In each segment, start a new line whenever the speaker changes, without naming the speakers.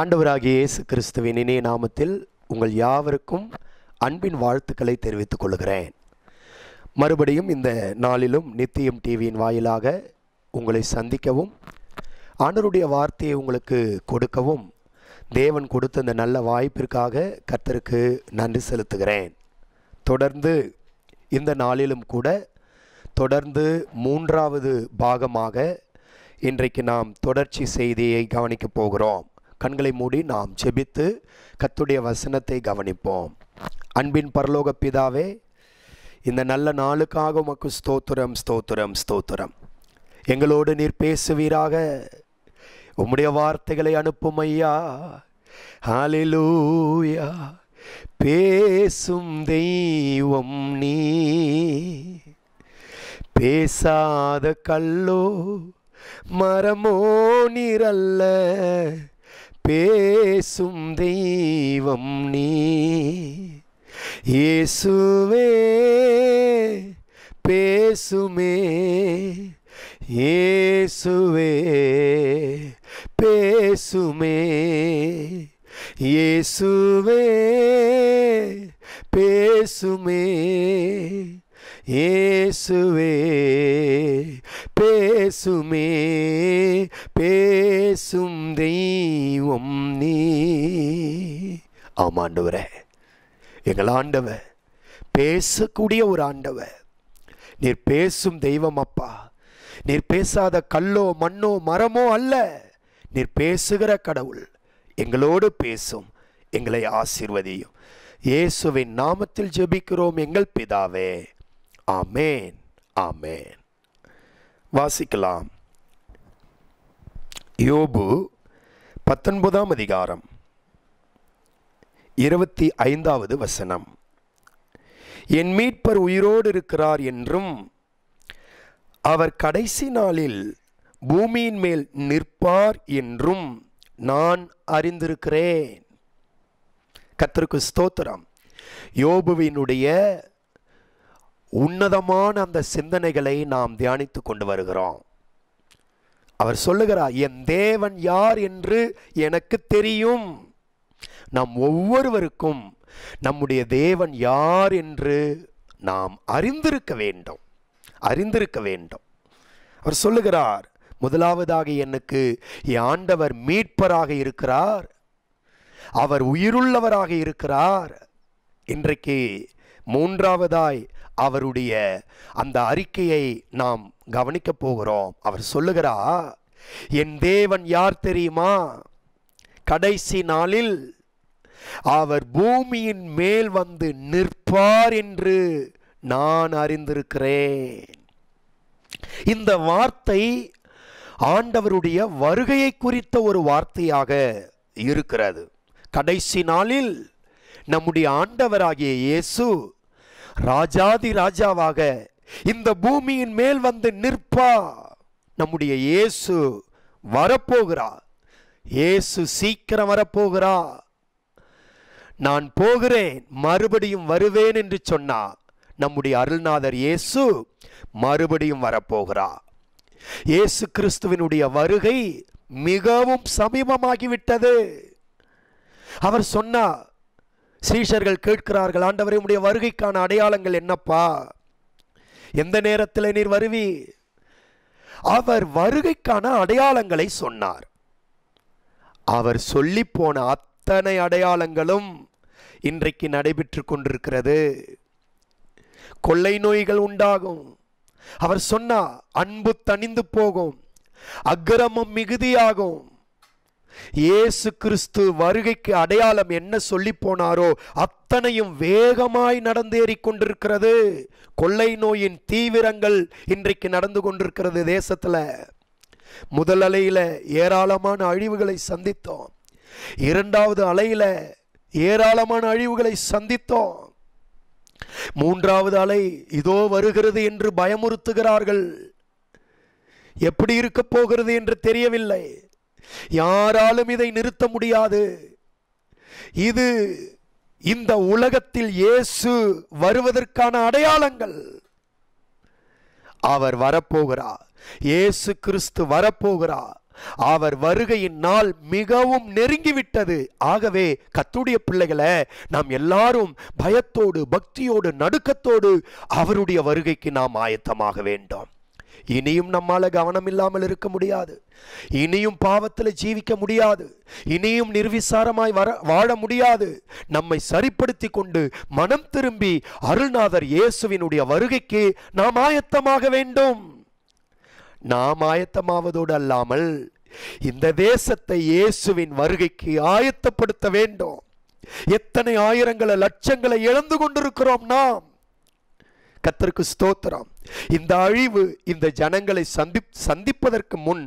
ஆண்டவராகிய இயேசு கிறிஸ்துவின் இணைய நாமத்தில் உங்கள் யாவருக்கும் அன்பின் வாழ்த்துக்களை தெரிவித்துக் கொள்கிறேன் மறுபடியும் இந்த நாளிலும் நித்தியம் டிவியின் வாயிலாக உங்களை சந்திக்கவும் ஆண்டருடைய வார்த்தையை உங்களுக்கு கொடுக்கவும் தேவன் கொடுத்த இந்த நல்ல வாய்ப்பிற்காக கர்த்தருக்கு நன்றி செலுத்துகிறேன் தொடர்ந்து இந்த நாளிலும் கூட தொடர்ந்து மூன்றாவது பாகமாக இன்றைக்கு நாம் தொடர்ச்சி செய்தியை கவனிக்கப் போகிறோம் கண்களை மூடி நாம் செபித்து கத்துடைய வசனத்தை கவனிப்போம் அன்பின் பரலோக பிதாவே இந்த நல்ல நாளுக்காக உமக்கு ஸ்தோத்திரம் ஸ்தோத்திரம் ஸ்தோத்திரம் எங்களோடு நீர் பேசுவீராக உம்முடைய வார்த்தைகளை அனுப்பும் ஐயா ஹாலிலூயா பேசும் தெய்வம் நீ பேசாத கல்லோ மரமோ நீரல்ல பேசும் தெய்வம் நீசுவே பேசுமே ஏசுவே பேசுமே இயேசுவே பேசுமே இயேசுவே பேசுமே பேசும் தெய்வம் நீ ஆமாண்டவர எங்கள் ஆண்டவ பேசக்கூடிய ஒரு ஆண்டவ நீர் பேசும் தெய்வம் அப்பா நீர் பேசாத கல்லோ மண்ணோ மரமோ அல்ல நீர் பேசுகிற கடவுள் எங்களோடு பேசும் எங்களை ஆசிர்வதியும் இயேசுவின் நாமத்தில் ஜெபிக்கிறோம் எங்கள் பிதாவே ஆமேன் ஆமேன் வாசிக்கலாம் யோபு பத்தொன்பதாம் அதிகாரம் இருபத்தி ஐந்தாவது வசனம் என் மீட்பர் உயிரோடு இருக்கிறார் என்றும் அவர் கடைசி நாளில் பூமியின் மேல் நிற்பார் என்றும் நான் அறிந்திருக்கிறேன் கத்தருக்கு ஸ்தோத்திரம் யோபுவினுடைய உன்னதமான அந்த சிந்தனைகளை நாம் தியானித்து கொண்டு வருகிறோம் அவர் சொல்லுகிறார் என் தேவன் யார் என்று எனக்கு தெரியும் நம் ஒவ்வொருவருக்கும் நம்முடைய தேவன் யார் என்று நாம் அறிந்திருக்க வேண்டும் அறிந்திருக்க வேண்டும் அவர் சொல்லுகிறார் முதலாவதாக எனக்கு ஆண்டவர் மீட்பராக இருக்கிறார் அவர் உயிருள்ளவராக இருக்கிறார் இன்றைக்கு மூன்றாவதாய் அவருடைய அந்த அறிக்கையை நாம் கவனிக்கப் போகிறோம் அவர் சொல்லுகிறா என் தேவன் யார் தெரியுமா கடைசி நாளில் அவர் பூமியின் மேல் வந்து நிற்பார் என்று நான் அறிந்திருக்கிறேன் இந்த வார்த்தை ஆண்டவருடைய வருகையை குறித்த ஒரு வார்த்தையாக இருக்கிறது கடைசி நாளில் நம்முடைய ஆண்டவராகிய இயேசு ராஜாதி ராஜாவாக இந்த பூமியின் மேல் வந்து நிற்பா நம்முடைய இயேசு வரப்போகிறா இயேசு சீக்கிரம் வரப்போகிறா நான் போகிறேன் மறுபடியும் வருவேன் என்று சொன்னா நம்முடைய அருள்நாதர் இயேசு மறுபடியும் வரப்போகிறா இயேசு கிறிஸ்துவனுடைய வருகை மிகவும் சமீபமாகிவிட்டது அவர் சொன்னார் சீஷர்கள் கேட்கிறார்கள் ஆண்டவரே உடைய வருகைக்கான அடையாளங்கள் என்னப்பா எந்த நேரத்தில் நீர் வருவி அவர் வருகைக்கான அடையாளங்களை சொன்னார் அவர் சொல்லி போன அத்தனை அடையாளங்களும் இன்றைக்கு நடைபெற்று கொண்டிருக்கிறது கொள்ளை நோய்கள் உண்டாகும் அவர் சொன்னா அன்பு தணிந்து போகும் அக்கிரமம் மிகுதியாகும் இயேசு கிறிஸ்து வருகைக்கு அடையாளம் என்ன சொல்லி போனாரோ அத்தனையும் வேகமாய் நடந்தேறி கொண்டிருக்கிறது கொள்ளை நோயின் தீவிரங்கள் இன்றைக்கு நடந்து கொண்டிருக்கிறது தேசத்தில் முதல் அலையில் ஏராளமான அழிவுகளை சந்தித்தோம் இரண்டாவது அலையில் ஏராளமான அழிவுகளை சந்தித்தோம் மூன்றாவது அலை இதோ வருகிறது என்று பயமுறுத்துகிறார்கள் எப்படி இருக்க போகிறது என்று தெரியவில்லை யாராலும் இதை நிறுத்த முடியாது இது இந்த உலகத்தில் இயேசு வருவதற்கான அடையாளங்கள் அவர் வரப்போகிறார் இயேசு கிறிஸ்து வரப்போகிறார் அவர் வருகையின் நாள் மிகவும் நெருங்கிவிட்டது ஆகவே கத்துடைய பிள்ளைகளை நாம் எல்லாரும் பயத்தோடு பக்தியோடு நடுக்கத்தோடு அவருடைய வருகைக்கு நாம் ஆயத்தமாக வேண்டும் இனியும் நம்மால கவனம் இல்லாமல் இருக்க முடியாது இனியும் பாவத்தில் ஜீவிக்க முடியாது இனியும் நிர்விசாரமாய் வர வாழ முடியாது நம்மை சரிப்படுத்தி கொண்டு மனம் திரும்பி அருள்நாதர் இயேசுவினுடைய வருகைக்கு நாம் ஆயத்தமாக வேண்டும் நாம் ஆயத்தமாவதோடு அல்லாமல் இந்த தேசத்தை இயேசுவின் வருகைக்கு ஆயத்தப்படுத்த வேண்டும் எத்தனை ஆயிரங்களை லட்சங்களை இழந்து கொண்டிருக்கிறோம் நாம் கத்தருக்கு ஸ்தோத்திரம் இந்த அழிவு இந்த ஜனங்களை சந்தி சந்திப்பதற்கு முன்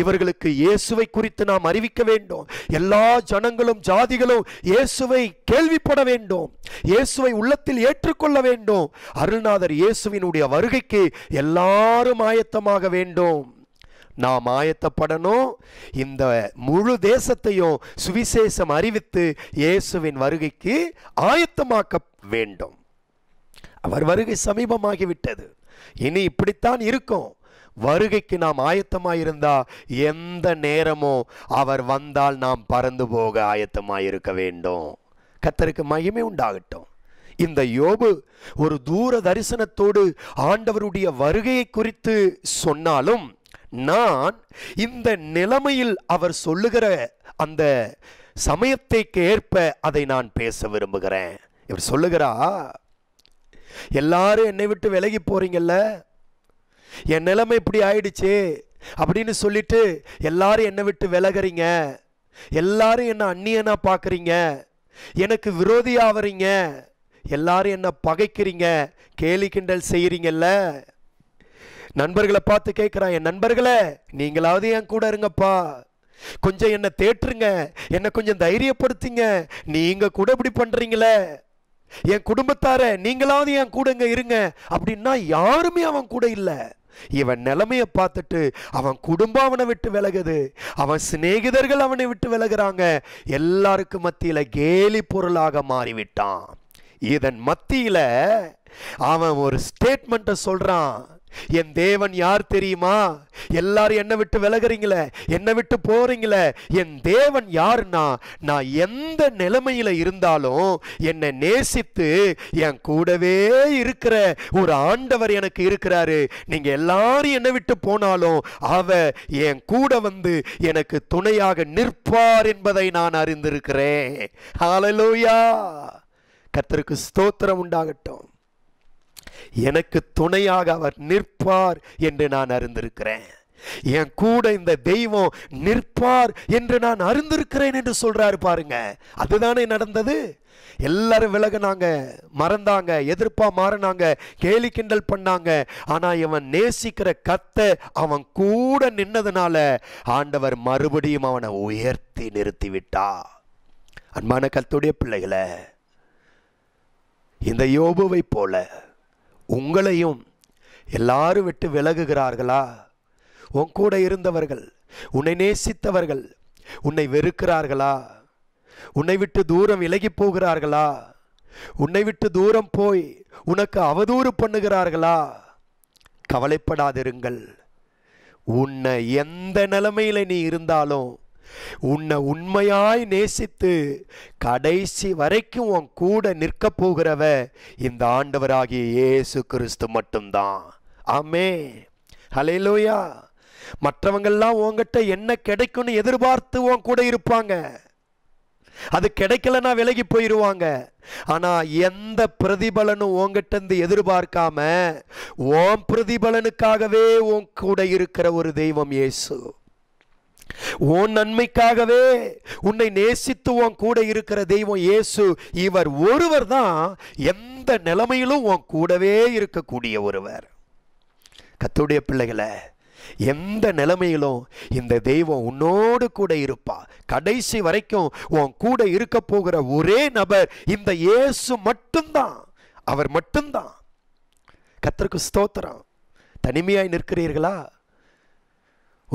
இவர்களுக்கு இயேசுவை குறித்து நாம் அறிவிக்க வேண்டும் எல்லா ஜனங்களும் ஜாதிகளும் இயேசுவை கேள்விப்பட வேண்டும் இயேசுவை உள்ளத்தில் ஏற்றுக்கொள்ள வேண்டும் அருள்நாதர் இயேசுவினுடைய வருகைக்கு எல்லாரும் ஆயத்தமாக வேண்டும் நாம் ஆயத்தப்படணும் இந்த முழு தேசத்தையும் சுவிசேஷம் அறிவித்து இயேசுவின் வருகைக்கு ஆயத்தமாக்க வேண்டும் அவர் வருகை சமீபமாகிவிட்டது இனி இப்படித்தான் இருக்கும் வருகைக்கு நாம் ஆயத்தமாயிருந்தா எந்த நேரமோ அவர் வந்தால் நாம் பறந்து போக ஆயத்தமாயிருக்க வேண்டும் கத்தருக்கு மகிமை உண்டாகட்டும் இந்த யோபு ஒரு தூர தரிசனத்தோடு ஆண்டவருடைய வருகையை குறித்து சொன்னாலும் நான் இந்த நிலைமையில் அவர் சொல்லுகிற அந்த சமயத்தைக்கு ஏற்ப அதை நான் பேச விரும்புகிறேன் இவர் சொல்லுகிறா எல்லாரும் என்னை விட்டு விலகி போகிறீங்கல்ல என் நிலைமை இப்படி ஆயிடுச்சு அப்படின்னு சொல்லிட்டு எல்லாரும் என்னை விட்டு விலகிறீங்க எல்லாரும் என்னை அந்நியனாக பார்க்குறீங்க எனக்கு விரோதி ஆவறீங்க எல்லாரும் என்னை பகைக்கிறீங்க கேலி கிண்டல் செய்கிறீங்கல்ல நண்பர்களை பார்த்து கேட்குறான் என் நண்பர்களே நீங்களாவது என் கூட இருங்கப்பா கொஞ்சம் என்னை தேற்றுங்க என்னை கொஞ்சம் தைரியப்படுத்துங்க நீங்கள் கூட இப்படி பண்ணுறீங்களே என் குடும்பத்தார நீங்களாவது என் கூடங்க இருங்க அப்படின்னா யாருமே அவன் கூட இல்லை இவன் நிலைமையை பார்த்துட்டு அவன் குடும்பம் அவனை விட்டு விலகுது அவன் சிநேகிதர்கள் அவனை விட்டு விலகுறாங்க எல்லாருக்கும் மத்தியில் கேலி பொருளாக மாறிவிட்டான் இதன் மத்தியில் அவன் ஒரு ஸ்டேட்மெண்ட்டை சொல்கிறான் என் தேவன் யார் தெரியுமா எல்லாரும் என்னை விட்டு விலகிறீங்களே என்னை விட்டு போறீங்களே என் தேவன் யாருன்னா நான் எந்த நிலைமையில இருந்தாலும் என்னை நேசித்து என் கூடவே இருக்கிற ஒரு ஆண்டவர் எனக்கு இருக்கிறாரு நீங்க எல்லாரும் என்னை விட்டு போனாலும் அவ என் கூட வந்து எனக்கு துணையாக நிற்பார் என்பதை நான் அறிந்திருக்கிறேன் கத்திற்கு கத்தருக்கு ஸ்தோத்திரம் உண்டாகட்டும் எனக்கு துணையாக அவர் நிற்பார் என்று நான் அறிந்திருக்கிறேன் என் கூட இந்த தெய்வம் நிற்பார் என்று நான் அறிந்திருக்கிறேன் என்று சொல்றாரு பாருங்க அதுதானே நடந்தது எல்லாரும் விலகினாங்க மறந்தாங்க எதிர்ப்பா மாறினாங்க கேலி கிண்டல் பண்ணாங்க ஆனா இவன் நேசிக்கிற கத்த அவன் கூட நின்னதுனால ஆண்டவர் மறுபடியும் அவனை உயர்த்தி நிறுத்தி விட்டா அன்பான கத்துடைய பிள்ளைகளை இந்த யோபுவை போல உங்களையும் எல்லாரும் விட்டு விலகுகிறார்களா உன் கூட இருந்தவர்கள் உன்னை நேசித்தவர்கள் உன்னை வெறுக்கிறார்களா உன்னை விட்டு தூரம் விலகி போகிறார்களா உன்னை விட்டு தூரம் போய் உனக்கு அவதூறு பண்ணுகிறார்களா கவலைப்படாதிருங்கள் உன்னை எந்த நிலைமையில் நீ இருந்தாலும் உன்னை உண்மையாய் நேசித்து கடைசி வரைக்கும் உன் கூட நிற்க போகிறவ இந்த ஆண்டவராகிய இயேசு கிறிஸ்து மட்டும்தான் ஆமே ஹலேலோயா மற்றவங்கெல்லாம் உங்ககிட்ட என்ன கிடைக்கும்னு எதிர்பார்த்து உன் கூட இருப்பாங்க அது கிடைக்கலன்னா விலகி போயிடுவாங்க ஆனா எந்த பிரதிபலனும் உங்ககிட்ட இருந்து எதிர்பார்க்காம ஓம் பிரதிபலனுக்காகவே உன் கூட இருக்கிற ஒரு தெய்வம் இயேசு உன் நன்மைக்காகவே உன்னை நேசித்து உன் கூட இருக்கிற தெய்வம் இயேசு இவர் ஒருவர் தான் எந்த நிலைமையிலும் உன் கூடவே இருக்கக்கூடிய ஒருவர் கத்துடைய பிள்ளைகளை எந்த நிலைமையிலும் இந்த தெய்வம் உன்னோடு கூட இருப்பா கடைசி வரைக்கும் உன் கூட இருக்க போகிற ஒரே நபர் இந்த இயேசு மட்டும்தான் அவர் மட்டும்தான் கத்தருக்கு ஸ்தோத்திரம் தனிமையாய் நிற்கிறீர்களா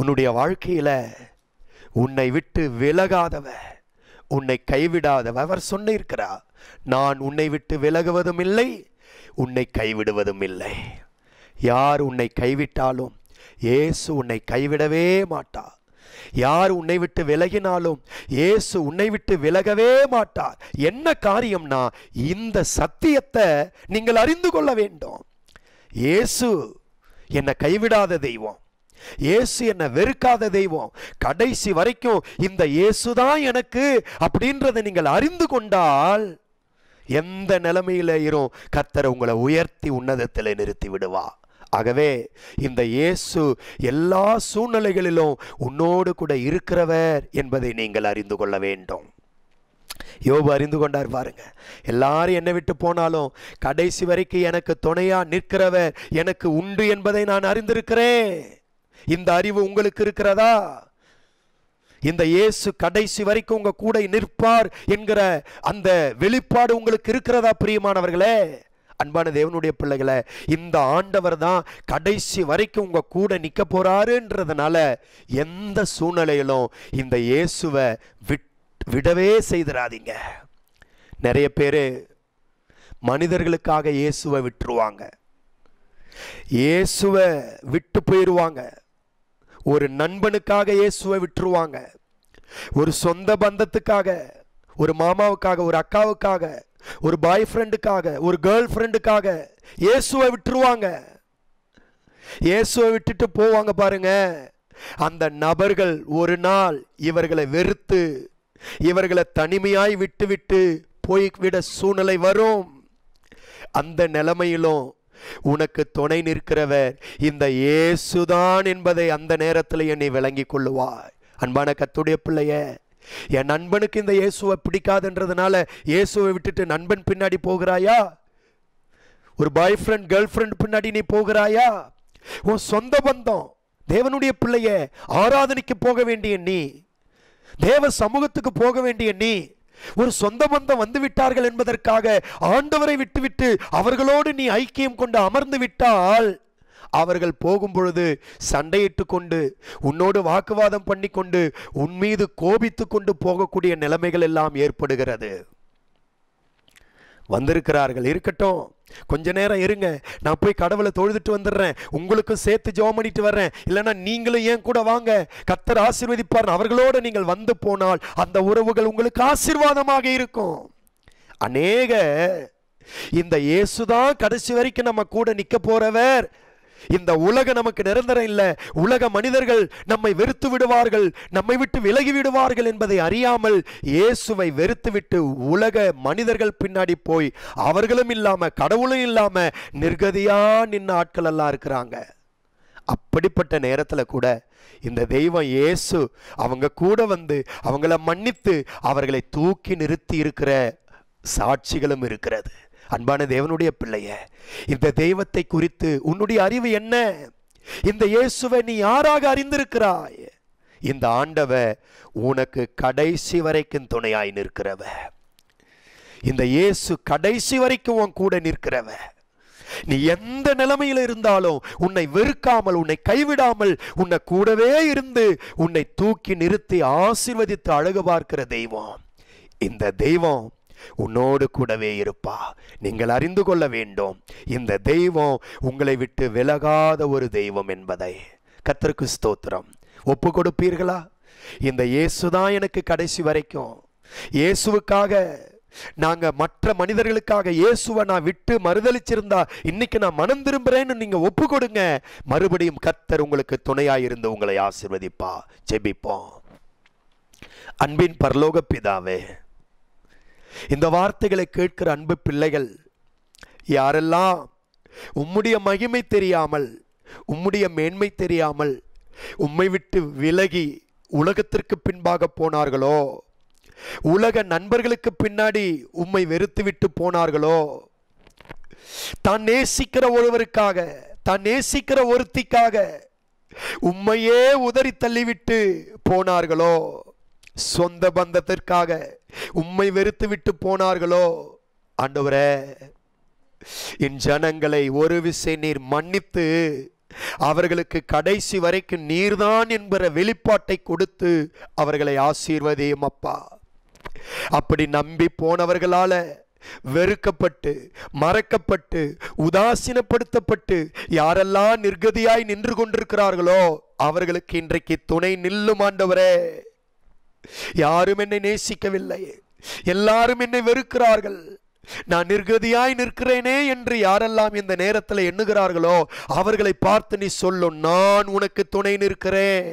உன்னுடைய வாழ்க்கையில் உன்னை விட்டு விலகாதவ உன்னை கைவிடாதவ அவர் சொன்னிருக்கிறார் நான் உன்னை விட்டு விலகுவதும் இல்லை உன்னை கைவிடுவதும் இல்லை யார் உன்னை கைவிட்டாலும் ஏசு உன்னை கைவிடவே மாட்டார் யார் உன்னை விட்டு விலகினாலும் ஏசு உன்னை விட்டு விலகவே மாட்டார் என்ன காரியம்னா இந்த சத்தியத்தை நீங்கள் அறிந்து கொள்ள வேண்டும் இயேசு என்னை கைவிடாத தெய்வம் இயேசு என்ன வெறுக்காத தெய்வம் கடைசி வரைக்கும் இந்த இயேசு தான் எனக்கு அப்படின்றத நீங்கள் அறிந்து கொண்டால் எந்த நிலைமையில இரும் கத்தர் உங்களை உயர்த்தி உன்னதத்தில் நிறுத்தி விடுவா ஆகவே இந்த இயேசு எல்லா சூழ்நிலைகளிலும் உன்னோடு கூட இருக்கிறவர் என்பதை நீங்கள் அறிந்து கொள்ள வேண்டும் யோபு அறிந்து கொண்டார் பாருங்க எல்லாரும் என்னை விட்டு போனாலும் கடைசி வரைக்கும் எனக்கு துணையா நிற்கிறவர் எனக்கு உண்டு என்பதை நான் அறிந்திருக்கிறேன் இந்த அறிவு உங்களுக்கு இருக்கிறதா இந்த இயேசு கடைசி வரைக்கும் உங்க கூட நிற்பார் என்கிற அந்த வெளிப்பாடு உங்களுக்கு இருக்கிறதா பிரியமானவர்களே அன்பான தேவனுடைய பிள்ளைகளை இந்த ஆண்டவர் தான் கடைசி வரைக்கும் உங்க கூட நிற்க போறாருன்றதுனால எந்த சூழ்நிலையிலும் இந்த இயேசுவை விடவே செய்திடாதீங்க நிறைய பேர் மனிதர்களுக்காக இயேசுவை விட்டுருவாங்க இயேசுவை விட்டு போயிடுவாங்க ஒரு நண்பனுக்காக இயேசுவை விட்டுருவாங்க ஒரு சொந்த பந்தத்துக்காக ஒரு மாமாவுக்காக ஒரு அக்காவுக்காக ஒரு பாய் ஃப்ரெண்டுக்காக ஒரு கேர்ள் ஃப்ரெண்டுக்காக இயேசுவை விட்டுருவாங்க இயேசுவை விட்டுட்டு போவாங்க பாருங்க அந்த நபர்கள் ஒரு நாள் இவர்களை வெறுத்து இவர்களை தனிமையாய் விட்டு விட்டு போய்விட சூழ்நிலை வரும் அந்த நிலைமையிலும் உனக்கு துணை நிற்கிறவர் இந்த இயேசுதான் என்பதை அந்த நேரத்தில் என்னை விளங்கி கொள்ளுவாய் அன்பான கத்துடைய பிள்ளைய என் நண்பனுக்கு இந்த இயேசுவை பிடிக்காதுன்றதுனால இயேசுவை விட்டுட்டு நண்பன் பின்னாடி போகிறாயா ஒரு பாய் ஃப்ரெண்ட் கேர்ள் ஃப்ரெண்ட் பின்னாடி நீ போகிறாயா உன் சொந்த பந்தம் தேவனுடைய பிள்ளைய ஆராதனைக்கு போக வேண்டிய நீ தேவ சமூகத்துக்கு போக வேண்டிய நீ ஒரு சொந்த பந்தம் வந்து விட்டார்கள் என்பதற்காக ஆண்டவரை விட்டுவிட்டு அவர்களோடு நீ ஐக்கியம் கொண்டு அமர்ந்து விட்டால் அவர்கள் போகும் பொழுது சண்டையிட்டு கொண்டு உன்னோடு வாக்குவாதம் பண்ணி கொண்டு மீது கோபித்து கொண்டு போகக்கூடிய நிலைமைகள் எல்லாம் ஏற்படுகிறது வந்திருக்கிறார்கள் இருக்கட்டும் கொஞ்ச நேரம் இருங்க நான் போய் கடவுளை தொழுதுட்டு வந்துடுறேன் உங்களுக்கும் சேர்த்து ஜோம் பண்ணிட்டு வர்றேன் இல்லைன்னா நீங்களும் ஏன் கூட வாங்க கத்தர் ஆசீர்வதிப்பார் அவர்களோடு நீங்கள் வந்து போனால் அந்த உறவுகள் உங்களுக்கு ஆசீர்வாதமாக இருக்கும் அநேக இந்த இயேசுதான் கடைசி வரைக்கும் நம்ம கூட நிற்க போறவர் இந்த உலக நமக்கு நிரந்தரம் இல்லை உலக மனிதர்கள் நம்மை வெறுத்து விடுவார்கள் நம்மை விட்டு விலகி விடுவார்கள் என்பதை அறியாமல் இயேசுவை வெறுத்துவிட்டு உலக மனிதர்கள் பின்னாடி போய் அவர்களும் இல்லாம கடவுளும் இல்லாம நிர்கதியா நின்ன ஆட்கள் எல்லாம் இருக்கிறாங்க அப்படிப்பட்ட நேரத்தில் கூட இந்த தெய்வம் இயேசு அவங்க கூட வந்து அவங்கள மன்னித்து அவர்களை தூக்கி நிறுத்தி இருக்கிற சாட்சிகளும் இருக்கிறது அன்பான தேவனுடைய பிள்ளைய இந்த தெய்வத்தை குறித்து உன்னுடைய அறிவு என்ன இந்த இயேசுவை நீ யாராக அறிந்திருக்கிறாய் இந்த ஆண்டவ உனக்கு கடைசி வரைக்கும் துணையாய் நிற்கிறவ இந்த இயேசு கடைசி வரைக்கும் உன் கூட நிற்கிறவ நீ எந்த நிலைமையில் இருந்தாலும் உன்னை வெறுக்காமல் உன்னை கைவிடாமல் உன்னை கூடவே இருந்து உன்னை தூக்கி நிறுத்தி ஆசிர்வதித்து அழகு பார்க்கிற தெய்வம் இந்த தெய்வம் உன்னோடு கூடவே இருப்பா நீங்கள் அறிந்து கொள்ள வேண்டும் இந்த தெய்வம் உங்களை விட்டு விலகாத ஒரு தெய்வம் என்பதை கத்தருக்கு ஸ்தோத்திரம் ஒப்பு கொடுப்பீர்களா இந்த இயேசுதான் எனக்கு கடைசி வரைக்கும் இயேசுவுக்காக நாங்க மற்ற மனிதர்களுக்காக இயேசுவை நான் விட்டு மறுதளிச்சிருந்தா இன்னைக்கு நான் மனம் திரும்புறேன்னு நீங்க ஒப்பு கொடுங்க மறுபடியும் கத்தர் உங்களுக்கு துணையாயிருந்து உங்களை ஆசிர்வதிப்பா ஜெபிப்போம் அன்பின் பரலோக பிதாவே இந்த வார்த்தைகளை கேட்கிற அன்பு பிள்ளைகள் யாரெல்லாம் உம்முடைய மகிமை தெரியாமல் உம்முடைய மேன்மை தெரியாமல் உம்மை விட்டு விலகி உலகத்திற்கு பின்பாக போனார்களோ உலக நண்பர்களுக்கு பின்னாடி உம்மை வெறுத்து விட்டு போனார்களோ தான் நேசிக்கிற ஒருவருக்காக தான் நேசிக்கிற ஒருத்திக்காக உம்மையே உதறி தள்ளிவிட்டு போனார்களோ சொந்த பந்தத்திற்காக உம்மை வெறுத்து விட்டு போனார்களோ ஆண்டவரே என் ஜனங்களை ஒரு விசை நீர் மன்னித்து அவர்களுக்கு கடைசி வரைக்கும் நீர்தான் என்கிற வெளிப்பாட்டை கொடுத்து அவர்களை ஆசீர்வதியும் அப்பா அப்படி நம்பி போனவர்களால வெறுக்கப்பட்டு மறக்கப்பட்டு உதாசீனப்படுத்தப்பட்டு யாரெல்லாம் நிர்கதியாய் நின்று கொண்டிருக்கிறார்களோ அவர்களுக்கு இன்றைக்கு துணை நில்லும் ஆண்டவரே யாரும் என்னை நேசிக்கவில்லை எல்லாரும் என்னை வெறுக்கிறார்கள் நான் நிர்கதியாய் நிற்கிறேனே என்று யாரெல்லாம் இந்த நேரத்தில் எண்ணுகிறார்களோ அவர்களை பார்த்து நீ சொல்லும் நான் உனக்கு துணை நிற்கிறேன்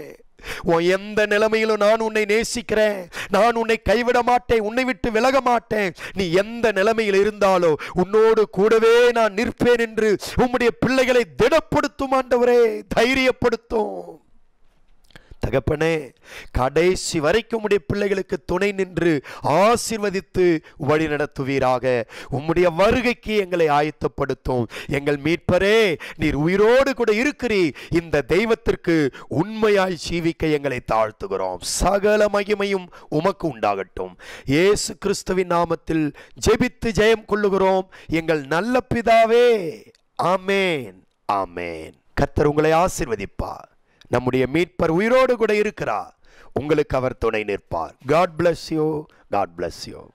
உன் எந்த நிலைமையிலும் நான் உன்னை நேசிக்கிறேன் நான் உன்னை கைவிட மாட்டேன் உன்னை விட்டு விலக மாட்டேன் நீ எந்த நிலைமையில் இருந்தாலோ உன்னோடு கூடவே நான் நிற்பேன் என்று உம்முடைய பிள்ளைகளை திடப்படுத்தும் ஆண்டவரே தைரியப்படுத்தும் தகப்பனே கடைசி வரைக்கும் உடைய பிள்ளைகளுக்கு துணை நின்று ஆசிர்வதித்து வழி நடத்துவீராக உம்முடைய வருகைக்கு எங்களை ஆயத்தப்படுத்தும் எங்கள் மீட்பரே நீர் உயிரோடு கூட இருக்கிறீ இந்த தெய்வத்திற்கு உண்மையாய் ஜீவிக்க எங்களை தாழ்த்துகிறோம் சகல மகிமையும் உமக்கு உண்டாகட்டும் ஏசு கிறிஸ்துவின் நாமத்தில் ஜெபித்து ஜெயம் கொள்ளுகிறோம் எங்கள் நல்ல பிதாவே ஆமேன் ஆமேன் கத்தர் உங்களை ஆசிர்வதிப்பார் நம்முடைய மீட்பர் உயிரோடு கூட இருக்கிறார் உங்களுக்கு அவர் துணை நிற்பார் God bless you God bless you